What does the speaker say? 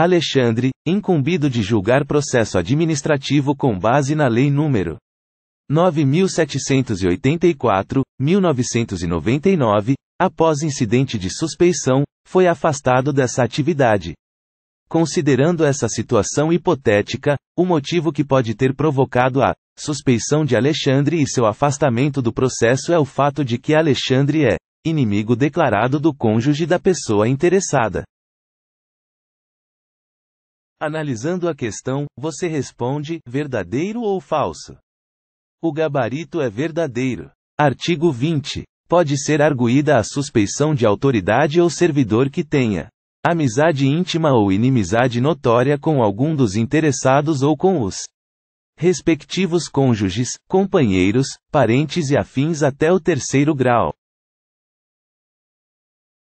Alexandre, incumbido de julgar processo administrativo com base na Lei nº 9784, 1999, após incidente de suspeição, foi afastado dessa atividade. Considerando essa situação hipotética, o motivo que pode ter provocado a suspeição de Alexandre e seu afastamento do processo é o fato de que Alexandre é inimigo declarado do cônjuge da pessoa interessada. Analisando a questão, você responde: verdadeiro ou falso? O gabarito é verdadeiro. Artigo 20. Pode ser arguída a suspeição de autoridade ou servidor que tenha amizade íntima ou inimizade notória com algum dos interessados ou com os respectivos cônjuges, companheiros, parentes e afins até o terceiro grau.